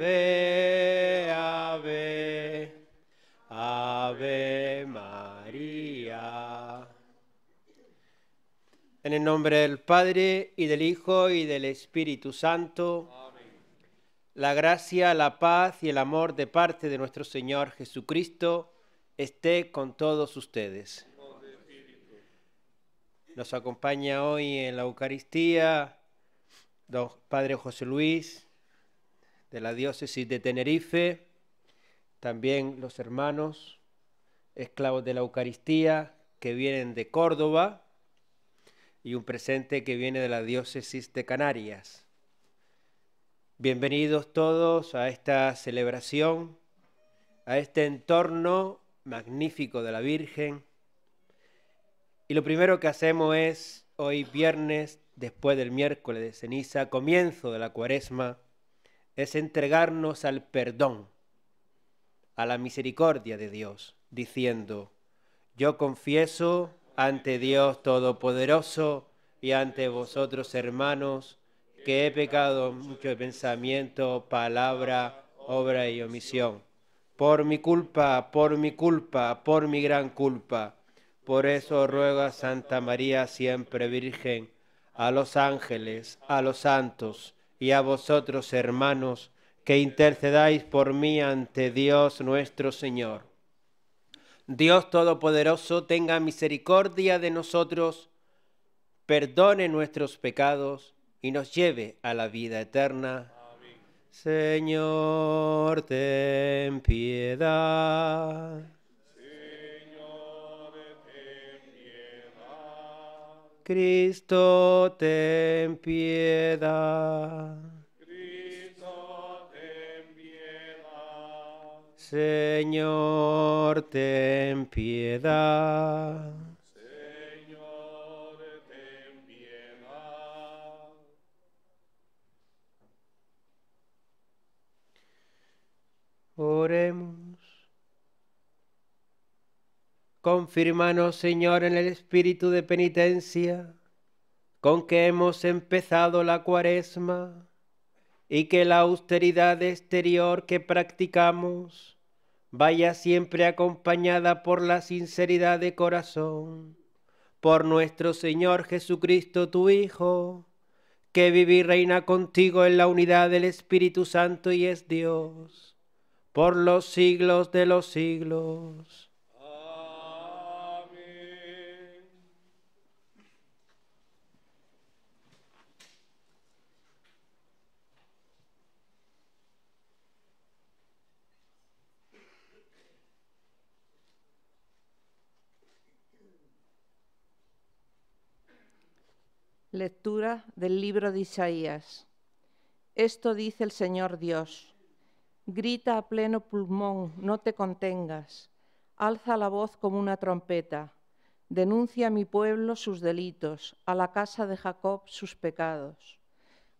Ave, ave, ave María. En el nombre del Padre y del Hijo y del Espíritu Santo. La gracia, la paz y el amor de parte de nuestro Señor Jesucristo esté con todos ustedes. Nos acompaña hoy en la Eucaristía don Padre José Luis, de la diócesis de Tenerife, también los hermanos esclavos de la Eucaristía que vienen de Córdoba y un presente que viene de la diócesis de Canarias. Bienvenidos todos a esta celebración, a este entorno magnífico de la Virgen. Y lo primero que hacemos es, hoy viernes, después del miércoles de ceniza, comienzo de la cuaresma, es entregarnos al perdón, a la misericordia de Dios, diciendo, yo confieso ante Dios Todopoderoso y ante vosotros hermanos que he pecado mucho de pensamiento, palabra, obra y omisión. Por mi culpa, por mi culpa, por mi gran culpa. Por eso ruego a Santa María, siempre Virgen, a los ángeles, a los santos, y a vosotros, hermanos, que intercedáis por mí ante Dios nuestro Señor. Dios Todopoderoso tenga misericordia de nosotros, perdone nuestros pecados y nos lleve a la vida eterna. Señor, ten piedad. Cristo, ten piedad. Cristo, ten piedad. Señor, ten piedad. Señor, ten piedad. Oremos. Confírmanos, Señor, en el espíritu de penitencia con que hemos empezado la cuaresma y que la austeridad exterior que practicamos vaya siempre acompañada por la sinceridad de corazón, por nuestro Señor Jesucristo, tu Hijo, que vive y reina contigo en la unidad del Espíritu Santo y es Dios, por los siglos de los siglos. Lectura del libro de Isaías. Esto dice el Señor Dios. Grita a pleno pulmón, no te contengas. Alza la voz como una trompeta. Denuncia a mi pueblo sus delitos, a la casa de Jacob sus pecados.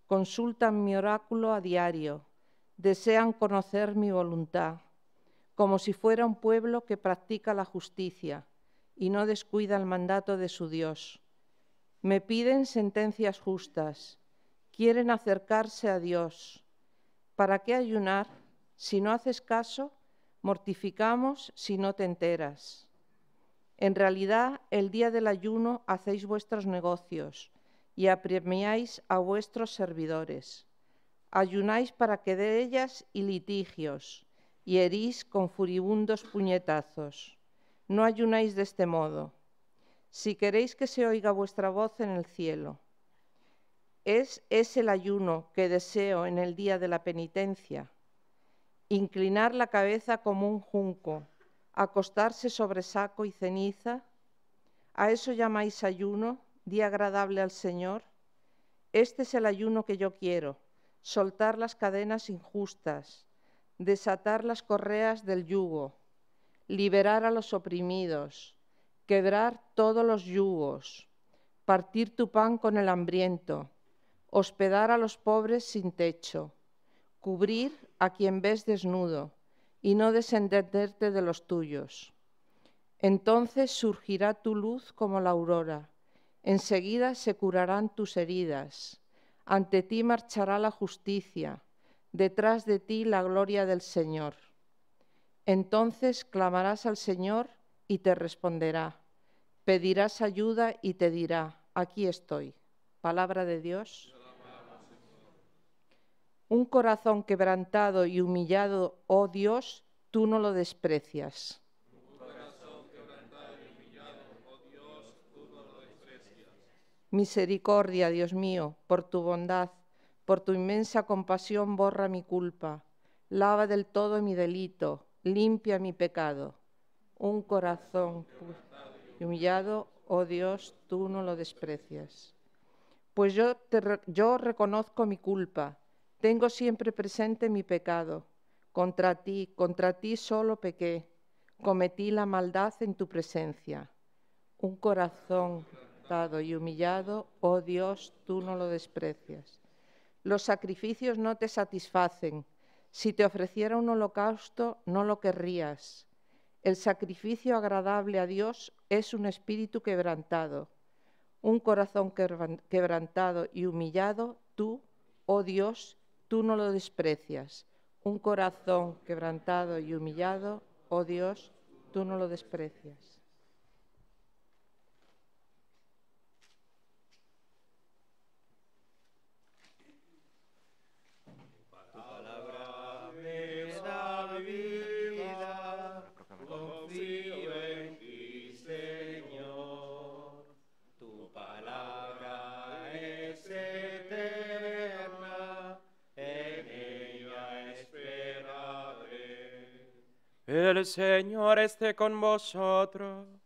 Consultan mi oráculo a diario. Desean conocer mi voluntad, como si fuera un pueblo que practica la justicia y no descuida el mandato de su Dios me piden sentencias justas, quieren acercarse a Dios. ¿Para qué ayunar? Si no haces caso, mortificamos si no te enteras. En realidad, el día del ayuno hacéis vuestros negocios y apremiáis a vuestros servidores. Ayunáis para que de ellas y litigios y herís con furibundos puñetazos. No ayunáis de este modo si queréis que se oiga vuestra voz en el cielo. Es ese el ayuno que deseo en el día de la penitencia, inclinar la cabeza como un junco, acostarse sobre saco y ceniza. ¿A eso llamáis ayuno, día agradable al Señor? Este es el ayuno que yo quiero, soltar las cadenas injustas, desatar las correas del yugo, liberar a los oprimidos, quebrar todos los yugos, partir tu pan con el hambriento, hospedar a los pobres sin techo, cubrir a quien ves desnudo y no descenderte de los tuyos. Entonces surgirá tu luz como la aurora, enseguida se curarán tus heridas, ante ti marchará la justicia, detrás de ti la gloria del Señor. Entonces clamarás al Señor y te responderá. Pedirás ayuda y te dirá, aquí estoy. Palabra de Dios. Un corazón quebrantado y humillado, oh Dios, tú no lo desprecias. Misericordia, Dios mío, por tu bondad, por tu inmensa compasión borra mi culpa, lava del todo mi delito, limpia mi pecado un corazón y humillado, oh Dios, tú no lo desprecias. Pues yo, reconozco mi culpa, tengo siempre presente mi pecado. Contra ti, contra ti solo pequé, cometí la maldad en tu presencia. Un corazón dado y humillado, oh Dios, tú no lo desprecias. Los sacrificios no te satisfacen. Si te ofreciera un holocausto, no lo querrías. El sacrificio agradable a Dios es un espíritu quebrantado. Un corazón quebrantado y humillado, tú, oh Dios, tú no lo desprecias. Un corazón quebrantado y humillado, oh Dios, tú no lo desprecias. Señor esté con vosotros.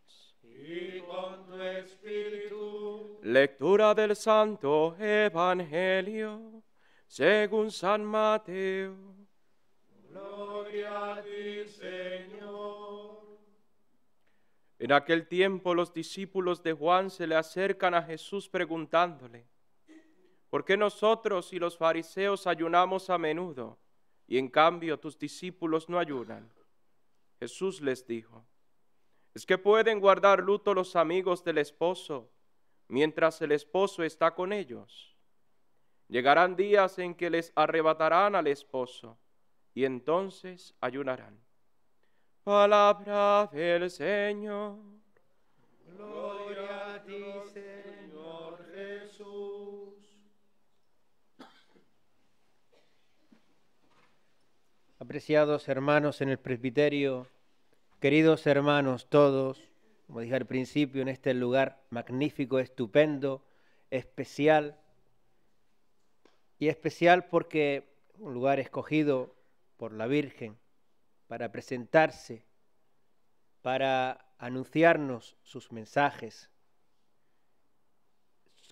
Y con tu espíritu. Lectura del Santo Evangelio según San Mateo. Gloria a Señor. En aquel tiempo los discípulos de Juan se le acercan a Jesús preguntándole, ¿por qué nosotros y los fariseos ayunamos a menudo y en cambio tus discípulos no ayunan? Jesús les dijo, es que pueden guardar luto los amigos del esposo mientras el esposo está con ellos. Llegarán días en que les arrebatarán al esposo y entonces ayunarán. Palabra del Señor. Gloria a ti, Apreciados hermanos en el presbiterio, queridos hermanos todos, como dije al principio, en este lugar magnífico, estupendo, especial, y especial porque un lugar escogido por la Virgen para presentarse, para anunciarnos sus mensajes,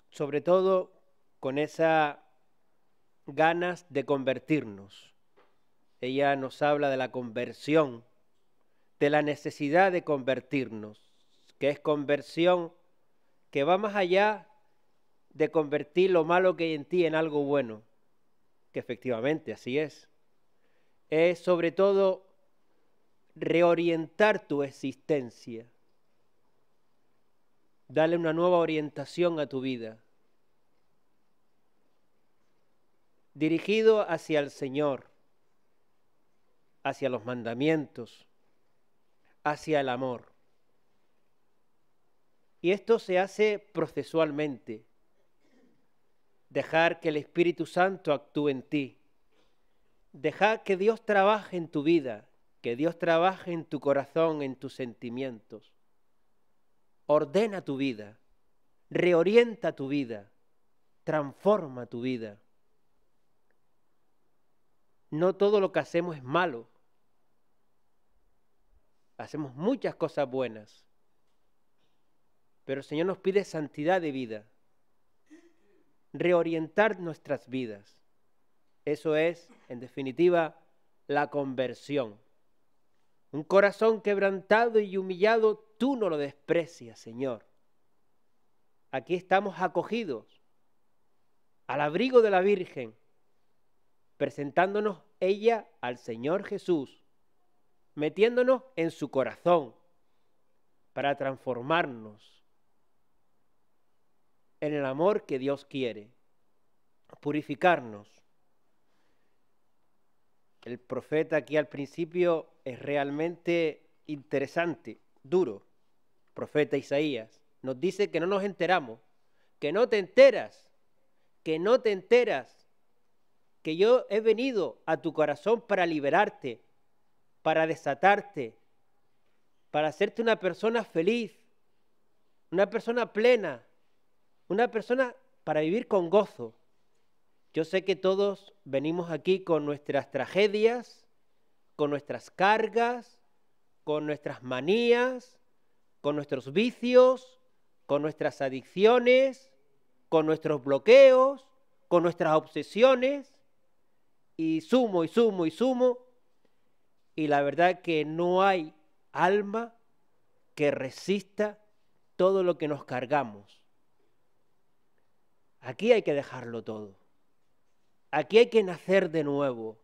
sobre todo con esas ganas de convertirnos ella nos habla de la conversión, de la necesidad de convertirnos, que es conversión que va más allá de convertir lo malo que hay en ti en algo bueno, que efectivamente así es. Es sobre todo reorientar tu existencia, darle una nueva orientación a tu vida, dirigido hacia el Señor, hacia los mandamientos, hacia el amor. Y esto se hace procesualmente. Dejar que el Espíritu Santo actúe en ti. Dejar que Dios trabaje en tu vida, que Dios trabaje en tu corazón, en tus sentimientos. Ordena tu vida, reorienta tu vida, transforma tu vida. No todo lo que hacemos es malo, hacemos muchas cosas buenas, pero el Señor nos pide santidad de vida, reorientar nuestras vidas. Eso es, en definitiva, la conversión. Un corazón quebrantado y humillado, tú no lo desprecias, Señor. Aquí estamos acogidos al abrigo de la Virgen, presentándonos ella al Señor Jesús metiéndonos en su corazón para transformarnos en el amor que Dios quiere, purificarnos. El profeta aquí al principio es realmente interesante, duro. profeta Isaías nos dice que no nos enteramos, que no te enteras, que no te enteras, que yo he venido a tu corazón para liberarte, para desatarte, para hacerte una persona feliz, una persona plena, una persona para vivir con gozo. Yo sé que todos venimos aquí con nuestras tragedias, con nuestras cargas, con nuestras manías, con nuestros vicios, con nuestras adicciones, con nuestros bloqueos, con nuestras obsesiones, y sumo y sumo y sumo y la verdad que no hay alma que resista todo lo que nos cargamos. Aquí hay que dejarlo todo. Aquí hay que nacer de nuevo.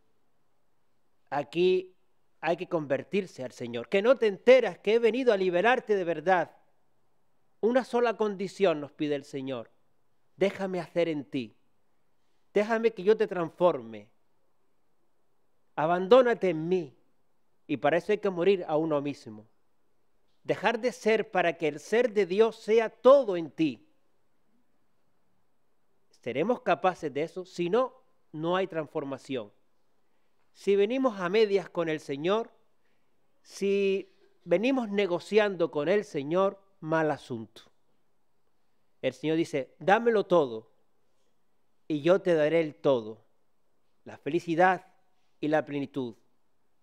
Aquí hay que convertirse al Señor. Que no te enteras que he venido a liberarte de verdad. Una sola condición nos pide el Señor. Déjame hacer en ti. Déjame que yo te transforme. Abandónate en mí. Y para eso hay que morir a uno mismo. Dejar de ser para que el ser de Dios sea todo en ti. ¿Seremos capaces de eso? Si no, no hay transformación. Si venimos a medias con el Señor, si venimos negociando con el Señor, mal asunto. El Señor dice, dámelo todo y yo te daré el todo, la felicidad y la plenitud.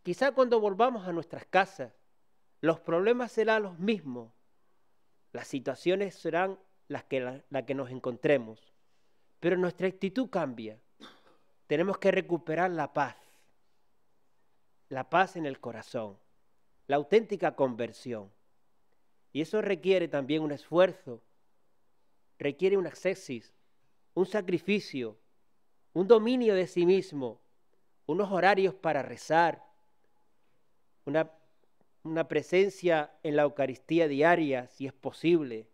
Quizá cuando volvamos a nuestras casas, los problemas serán los mismos, las situaciones serán las que, que nos encontremos, pero nuestra actitud cambia. Tenemos que recuperar la paz, la paz en el corazón, la auténtica conversión. Y eso requiere también un esfuerzo, requiere un sexis, un sacrificio, un dominio de sí mismo, unos horarios para rezar, una, presencia en la Eucaristía diaria, si es posible,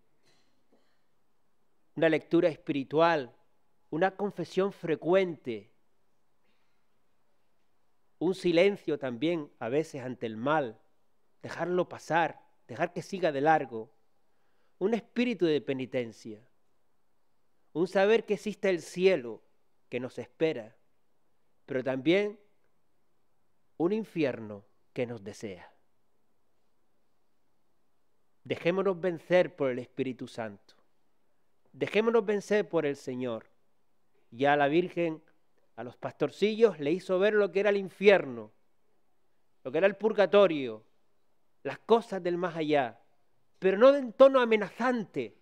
una lectura espiritual, una confesión frecuente, un silencio también a veces ante el mal, dejarlo pasar, dejar que siga de largo, un espíritu de penitencia, un saber que existe el cielo que nos espera, pero también un infierno que nos desea. Dejémonos vencer por el Espíritu Santo. Dejémonos vencer por el Señor. Ya la Virgen a los pastorcillos le hizo ver lo que era el infierno, lo que era el purgatorio, las cosas del más allá, pero no en tono amenazante,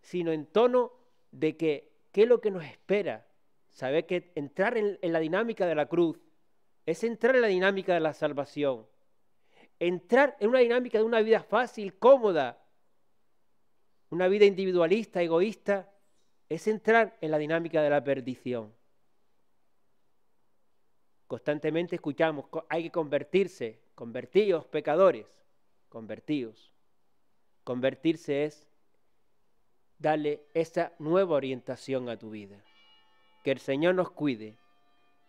sino en tono de que qué es lo que nos espera. Saber que entrar en la dinámica de la cruz es entrar en la dinámica de la salvación. Entrar en una dinámica de una vida fácil, cómoda, una vida individualista, egoísta, es entrar en la dinámica de la perdición. Constantemente escuchamos, hay que convertirse, convertidos pecadores, convertidos. Convertirse es darle esa nueva orientación a tu vida. Que el Señor nos cuide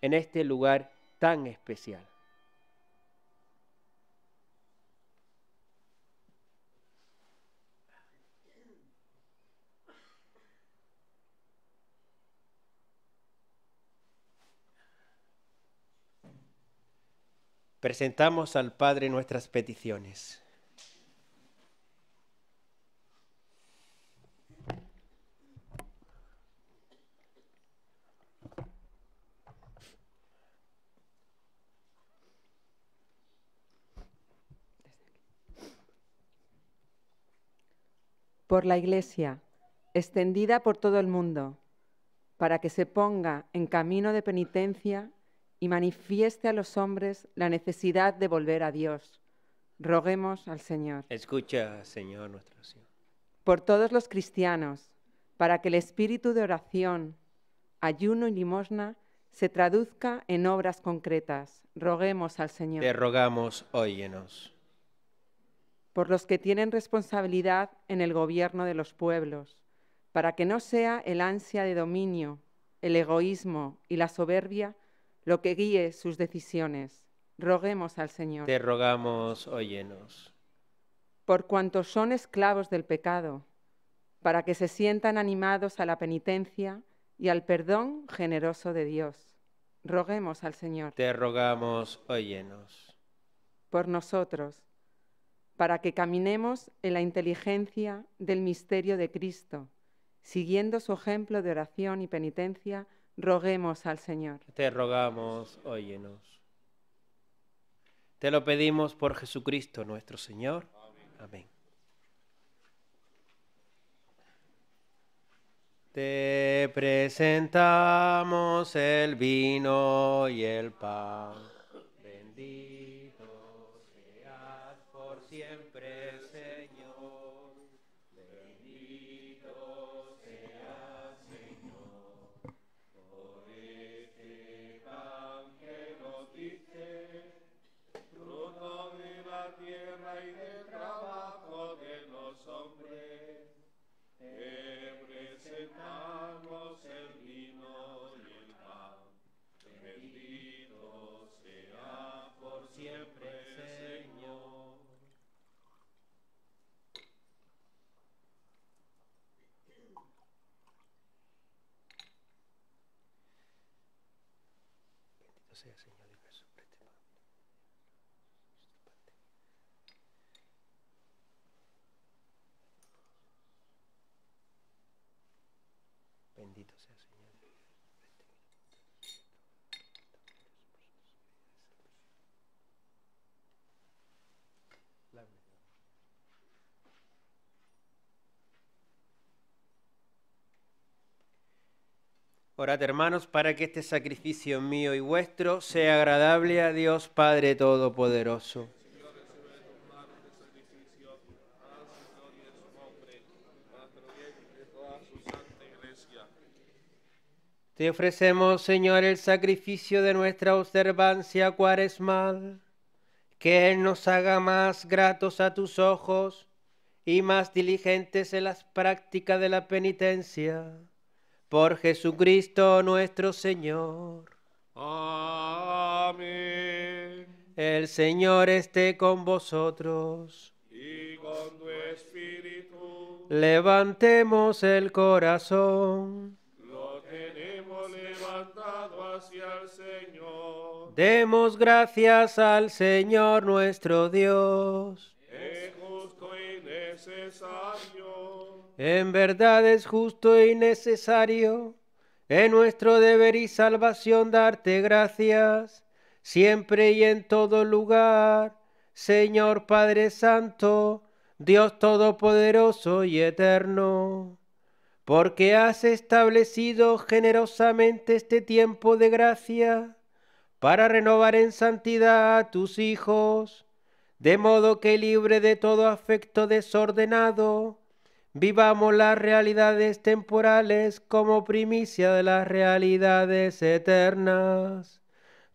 en este lugar tan especial. Presentamos al Padre nuestras peticiones. por la Iglesia, extendida por todo el mundo, para que se ponga en camino de penitencia y manifieste a los hombres la necesidad de volver a Dios. Roguemos al Señor. Escucha, Señor, nuestro Señor. Por todos los cristianos, para que el espíritu de oración, ayuno y limosna se traduzca en obras concretas. Roguemos al Señor. Te rogamos, óyenos por los que tienen responsabilidad en el gobierno de los pueblos, para que no sea el ansia de dominio, el egoísmo y la soberbia lo que guíe sus decisiones. Roguemos al Señor. Te rogamos, óyenos. Por cuantos son esclavos del pecado, para que se sientan animados a la penitencia y al perdón generoso de Dios. Roguemos al Señor. Te rogamos, óyenos. Por nosotros para que caminemos en la inteligencia del misterio de Cristo. Siguiendo su ejemplo de oración y penitencia, roguemos al Señor. Te rogamos, óyenos. Te lo pedimos por Jesucristo nuestro Señor. Amén. Amén. Te presentamos el vino y el pan sea Orad hermanos para que este sacrificio mío y vuestro sea agradable a Dios Padre Todopoderoso. Te ofrecemos, Señor, el sacrificio de nuestra observancia cuaresmal, que Él nos haga más gratos a tus ojos y más diligentes en las prácticas de la penitencia por Jesucristo nuestro Señor. Amén. El Señor esté con vosotros. Y con tu espíritu. Levantemos el corazón. Lo tenemos levantado hacia el Señor. Demos gracias al Señor nuestro Dios. Es justo y necesario en verdad es justo y necesario, en nuestro deber y salvación darte gracias, siempre y en todo lugar, Señor Padre Santo, Dios Todopoderoso y Eterno, porque has establecido generosamente este tiempo de gracia para renovar en santidad a tus hijos, de modo que libre de todo afecto desordenado, Vivamos las realidades temporales como primicia de las realidades eternas.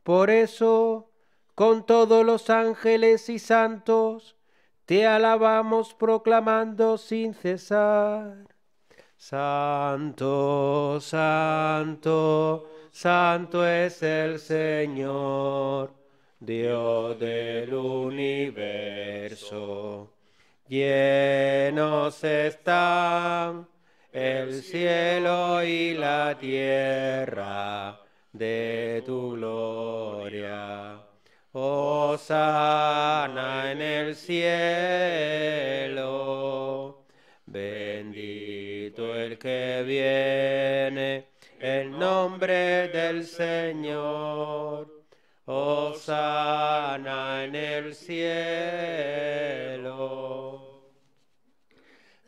Por eso, con todos los ángeles y santos, te alabamos proclamando sin cesar. Santo, santo, santo es el Señor, Dios del universo. Llenos están el cielo y la tierra de tu gloria. Oh sana en el cielo, bendito el que viene en nombre del Señor. Oh sana en el cielo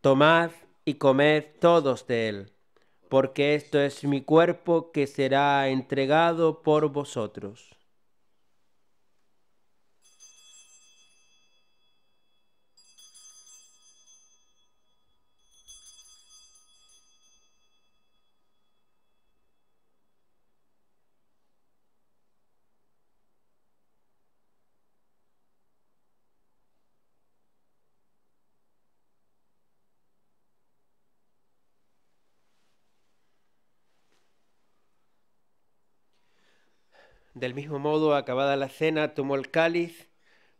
Tomad y comed todos de él, porque esto es mi cuerpo que será entregado por vosotros. Del mismo modo, acabada la cena, tomó el cáliz,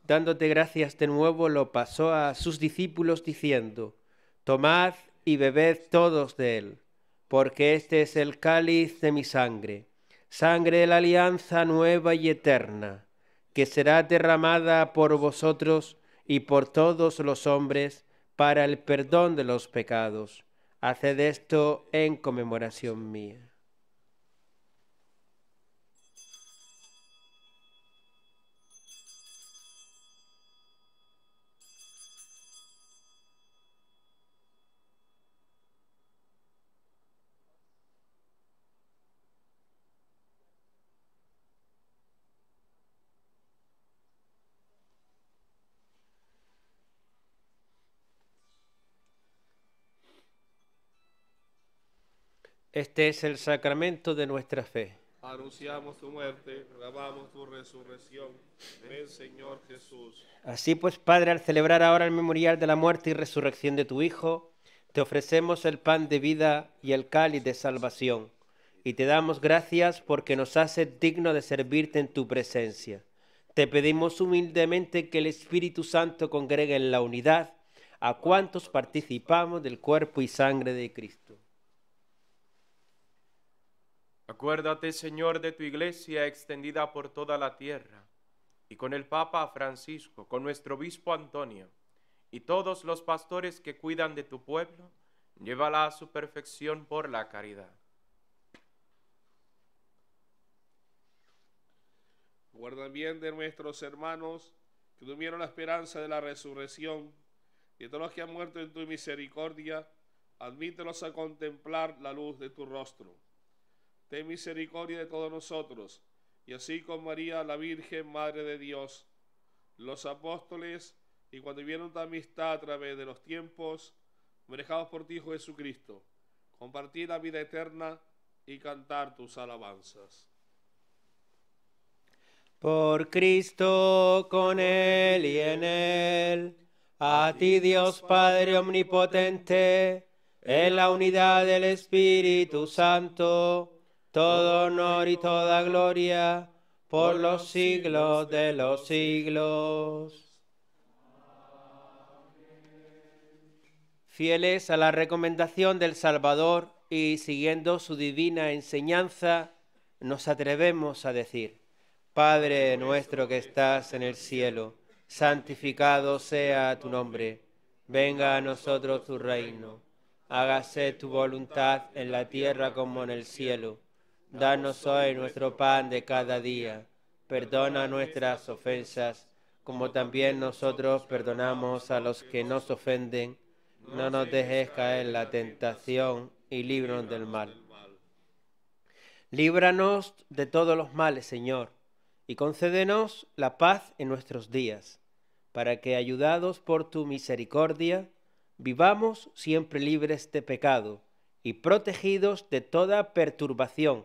dándote gracias de nuevo, lo pasó a sus discípulos diciendo, Tomad y bebed todos de él, porque este es el cáliz de mi sangre, sangre de la alianza nueva y eterna, que será derramada por vosotros y por todos los hombres para el perdón de los pecados. Haced esto en conmemoración mía. Este es el sacramento de nuestra fe. Anunciamos tu muerte, grabamos tu resurrección. Ven, Señor Jesús. Así pues, Padre, al celebrar ahora el memorial de la muerte y resurrección de tu Hijo, te ofrecemos el pan de vida y el cáliz de salvación, y te damos gracias porque nos hace digno de servirte en tu presencia. Te pedimos humildemente que el Espíritu Santo congregue en la unidad a cuantos participamos del cuerpo y sangre de Cristo. Acuérdate, Señor, de tu iglesia extendida por toda la tierra, y con el Papa Francisco, con nuestro obispo Antonio, y todos los pastores que cuidan de tu pueblo, llévala a su perfección por la caridad. Guarda bien de nuestros hermanos que tuvieron la esperanza de la resurrección, y de todos los que han muerto en tu misericordia, admítelos a contemplar la luz de tu rostro ten misericordia de todos nosotros, y así con María, la Virgen, Madre de Dios, los apóstoles, y cuando vivieron tu amistad a través de los tiempos, manejados por ti, Hijo Jesucristo, compartir la vida eterna y cantar tus alabanzas. Por Cristo, con Él y en Él, a ti Dios Padre Omnipotente, en la unidad del Espíritu Santo, todo honor y toda gloria por los siglos de los siglos. Fieles a la recomendación del Salvador y siguiendo su divina enseñanza, nos atrevemos a decir, Padre nuestro que estás en el cielo, santificado sea tu nombre, venga a nosotros tu reino, hágase tu voluntad en la tierra como en el cielo. Danos hoy nuestro pan de cada día. Perdona nuestras ofensas, como también nosotros perdonamos a los que nos ofenden. No nos dejes caer en la tentación y líbranos del mal. Líbranos de todos los males, Señor, y concédenos la paz en nuestros días, para que, ayudados por tu misericordia, vivamos siempre libres de pecado y protegidos de toda perturbación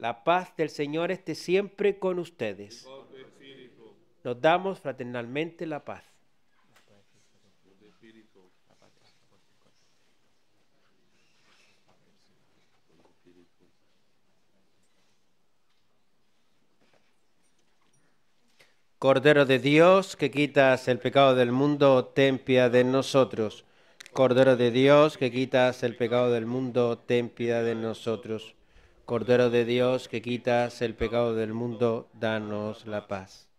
La paz del Señor esté siempre con ustedes. Nos damos fraternalmente la paz. Cordero de Dios, que quitas el pecado del mundo, ten piedad de nosotros. Cordero de Dios, que quitas el pecado del mundo, ten piedad de nosotros. Cordero de Dios que quitas el pecado del mundo, danos la paz.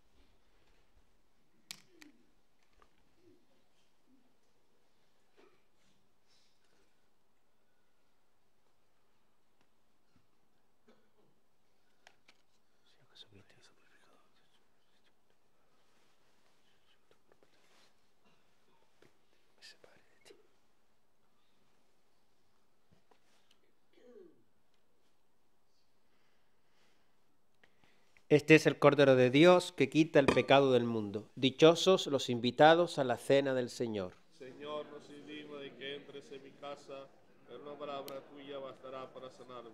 Este es el Cordero de Dios que quita el pecado del mundo. Dichosos los invitados a la cena del Señor. Señor, no se digno de que entres en mi casa, pero una palabra tuya bastará para sanarme.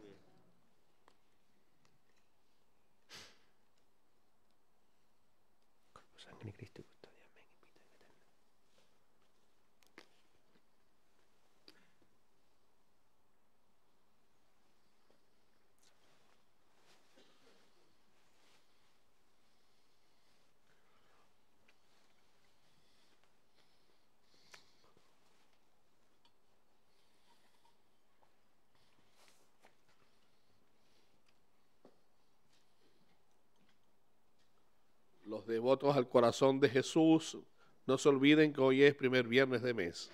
devotos al corazón de Jesús, no se olviden que hoy es primer viernes de mes.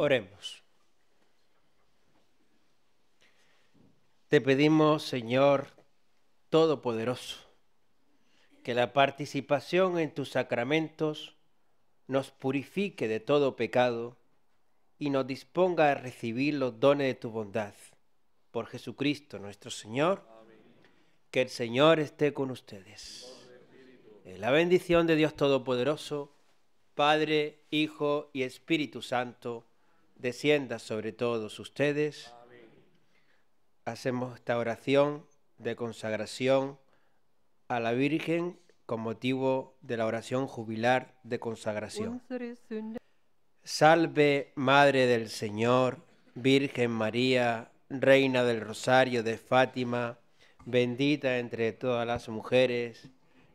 Oremos. Te pedimos, Señor Todopoderoso, que la participación en tus sacramentos nos purifique de todo pecado y nos disponga a recibir los dones de tu bondad. Por Jesucristo nuestro Señor, que el Señor esté con ustedes. En la bendición de Dios Todopoderoso, Padre, Hijo y Espíritu Santo, descienda sobre todos ustedes. Hacemos esta oración de consagración a la Virgen con motivo de la oración jubilar de consagración. Salve Madre del Señor, Virgen María, Reina del Rosario de Fátima, bendita entre todas las mujeres,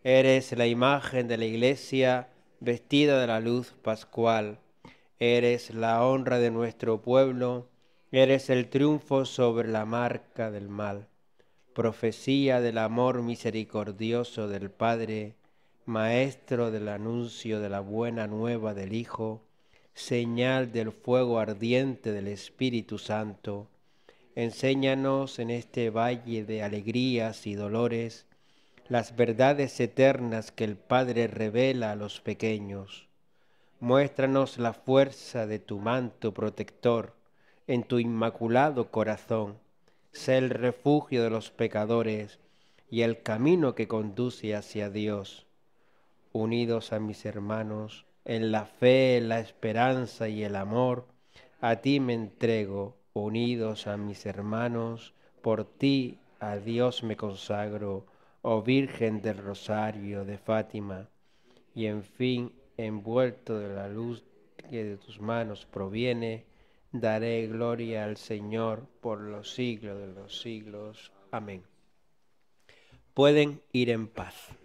eres la imagen de la Iglesia vestida de la luz pascual eres la honra de nuestro pueblo, eres el triunfo sobre la marca del mal. Profecía del amor misericordioso del Padre, Maestro del anuncio de la buena nueva del Hijo, señal del fuego ardiente del Espíritu Santo. Enséñanos en este valle de alegrías y dolores las verdades eternas que el Padre revela a los pequeños Muéstranos la fuerza de tu manto protector en tu inmaculado corazón. Sé el refugio de los pecadores y el camino que conduce hacia Dios. Unidos a mis hermanos, en la fe, la esperanza y el amor, a ti me entrego, unidos a mis hermanos, por ti a Dios me consagro, oh Virgen del Rosario de Fátima. Y en fin, envuelto de la luz que de tus manos proviene, daré gloria al Señor por los siglos de los siglos. Amén. Pueden ir en paz.